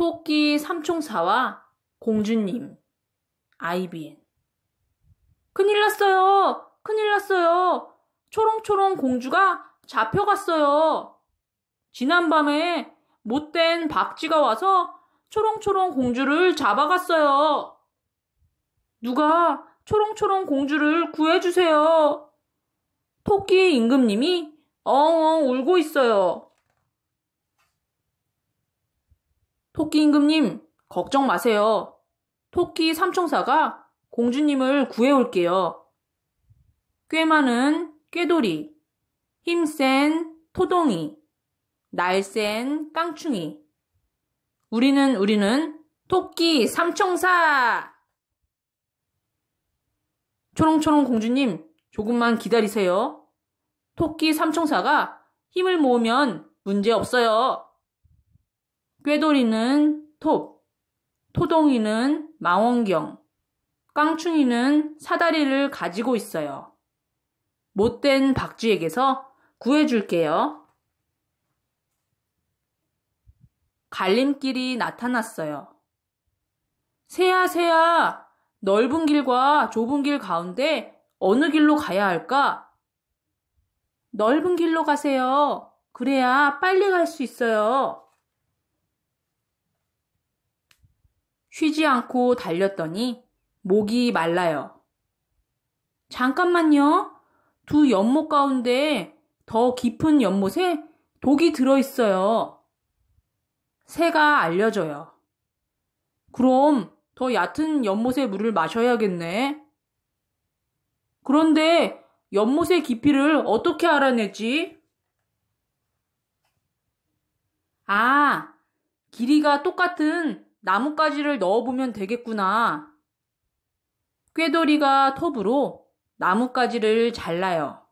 토끼 삼총사와 공주님, 아이비엔. 큰일 났어요! 큰일 났어요! 초롱초롱 공주가 잡혀갔어요! 지난밤에 못된 박쥐가 와서 초롱초롱 공주를 잡아갔어요! 누가 초롱초롱 공주를 구해주세요! 토끼 임금님이 엉엉 울고 있어요. 토끼 임금님, 걱정 마세요. 토끼 삼총사가 공주님을 구해올게요. 꽤 많은 꾀돌이, 힘센 토동이, 날센 깡충이. 우리는 우리는 토끼 삼총사! 초롱초롱 공주님, 조금만 기다리세요. 토끼 삼총사가 힘을 모으면 문제 없어요. 꾀돌이는 톱, 토동이는 망원경, 깡충이는 사다리를 가지고 있어요. 못된 박쥐에게서 구해줄게요. 갈림길이 나타났어요. 새야, 새야, 넓은 길과 좁은 길 가운데 어느 길로 가야 할까? 넓은 길로 가세요. 그래야 빨리 갈 수 있어요. 쉬지 않고 달렸더니 목이 말라요. 잠깐만요. 두 연못 가운데 더 깊은 연못에 독이 들어있어요. 새가 알려줘요. 그럼 더 얕은 연못에 물을 마셔야겠네. 그런데 연못의 깊이를 어떻게 알아내지? 아, 길이가 똑같은 나뭇가지를 넣어보면 되겠구나. 꾀돌이가 톱으로 나뭇가지를 잘라요.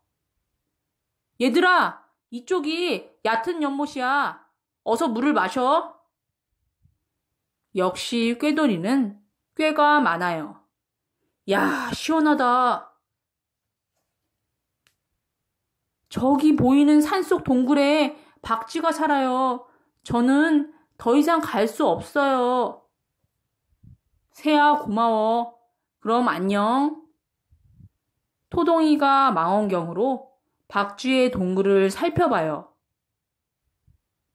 얘들아, 이쪽이 얕은 연못이야. 어서 물을 마셔. 역시 꾀돌이는 꾀가 많아요. 야, 시원하다. 저기 보이는 산속 동굴에 박쥐가 살아요. 저는 더 이상 갈 수 없어요. 새야 고마워. 그럼 안녕. 토동이가 망원경으로 박쥐의 동굴을 살펴봐요.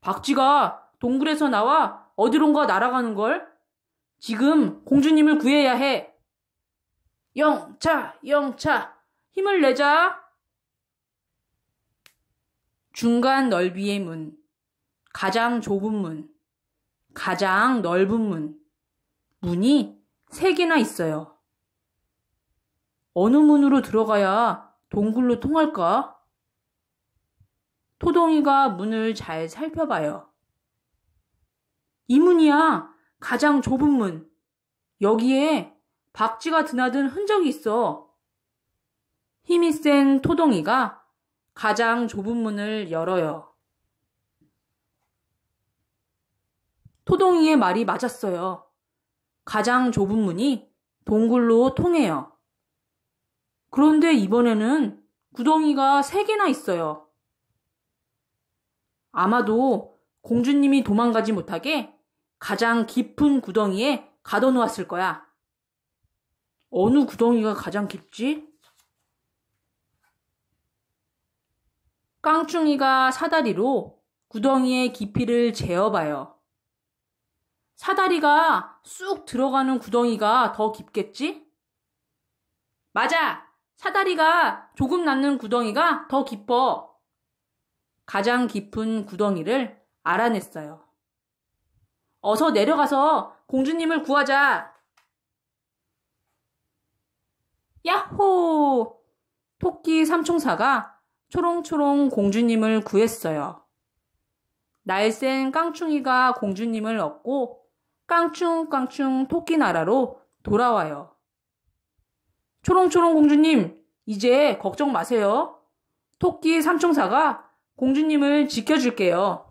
박쥐가 동굴에서 나와 어디론가 날아가는 걸? 지금 공주님을 구해야 해. 영차, 영차, 힘을 내자. 중간 넓이의 문, 가장 좁은 문, 가장 넓은 문. 문이 세 개나 있어요. 어느 문으로 들어가야 동굴로 통할까? 토동이가 문을 잘 살펴봐요. 이 문이야. 가장 좁은 문. 여기에 박쥐가 드나든 흔적이 있어. 힘이 센 토동이가 가장 좁은 문을 열어요. 토동이의 말이 맞았어요. 가장 좁은 문이 동굴로 통해요. 그런데 이번에는 구덩이가 세 개나 있어요. 아마도 공주님이 도망가지 못하게 가장 깊은 구덩이에 가둬놓았을 거야. 어느 구덩이가 가장 깊지? 깡충이가 사다리로 구덩이의 깊이를 재어봐요. 사다리가 쑥 들어가는 구덩이가 더 깊겠지? 맞아! 사다리가 조금 남는 구덩이가 더 깊어. 가장 깊은 구덩이를 알아냈어요. 어서 내려가서 공주님을 구하자. 야호! 토끼 삼총사가 초롱초롱 공주님을 구했어요. 날쌘 깡충이가 공주님을 얻고 깡충깡충 토끼 나라로 돌아와요. 초롱초롱 공주님, 이제 걱정 마세요. 토끼 삼총사가 공주님을 지켜줄게요.